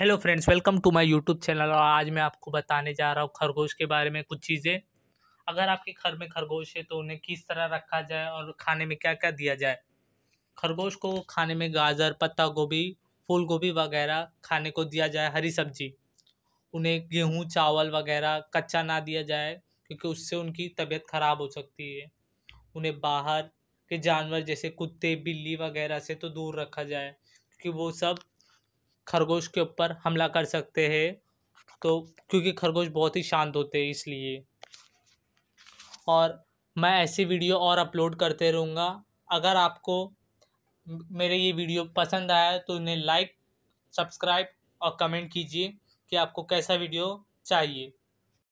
hello friends welcome to my YouTube channel और आज मैं आपको बताने जा रहा हूँ खरगोश के बारे में कुछ चीज़ें अगर आपके घर में खरगोश है तो उन्हें किस तरह रखा जाए और खाने में क्या क्या दिया जाए खरगोश को खाने में गाजर पत्ता गोभी फूल गोभी वगैरह खाने को दिया जाए हरी सब्जी उन्हें गेहूँ चावल वगैरह कच्चा ना दिया जाए क्योंकि उससे उनकी तबीयत ख़राब हो सकती है उन्हें बाहर के जानवर जैसे कुत्ते बिल्ली वगैरह से तो दूर रखा जाए क्योंकि वो सब खरगोश के ऊपर हमला कर सकते हैं तो क्योंकि खरगोश बहुत ही शांत होते हैं इसलिए और मैं ऐसी वीडियो और अपलोड करते रहूँगा अगर आपको मेरे ये वीडियो पसंद आया तो इन्हें लाइक सब्सक्राइब और कमेंट कीजिए कि आपको कैसा वीडियो चाहिए